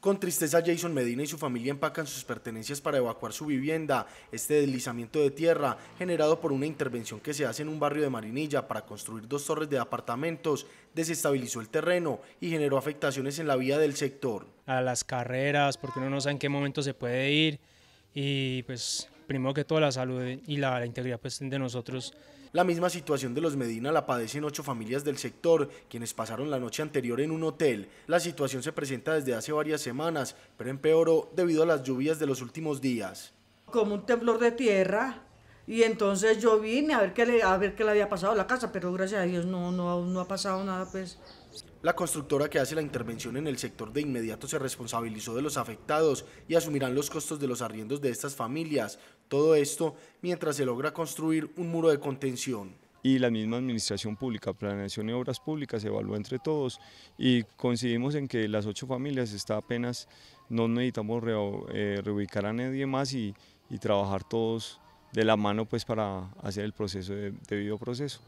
Con tristeza, Jason Medina y su familia empacan sus pertenencias para evacuar su vivienda. Este deslizamiento de tierra, generado por una intervención que se hace en un barrio de Marinilla para construir dos torres de apartamentos, desestabilizó el terreno y generó afectaciones en la vía del sector. A las carreras, porque uno no sabe en qué momento se puede ir y pues primero que todo la salud y la, integridad pues, de nosotros. La misma situación de los Medina la padecen ocho familias del sector, quienes pasaron la noche anterior en un hotel. La situación se presenta desde hace varias semanas, pero empeoró debido a las lluvias de los últimos días. Como un temblor de tierra, y entonces yo vine a ver qué le, a ver qué le había pasado a la casa, pero gracias a Dios no, no, no ha pasado nada, pues. La constructora que hace la intervención en el sector de inmediato se responsabilizó de los afectados y asumirán los costos de los arriendos de estas familias. Todo esto mientras se logra construir un muro de contención. Y la misma administración pública, planeación y obras públicas se evaluó entre todos y coincidimos en que las ocho familias está apenas, no necesitamos eh, reubicar a nadie más y, y trabajar todos de la mano pues para hacer el proceso de, debido proceso.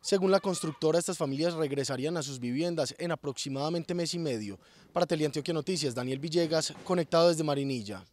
Según la constructora, estas familias regresarían a sus viviendas en aproximadamente mes y medio. Para Teleantioquia Noticias, Daniel Villegas, conectado desde Marinilla.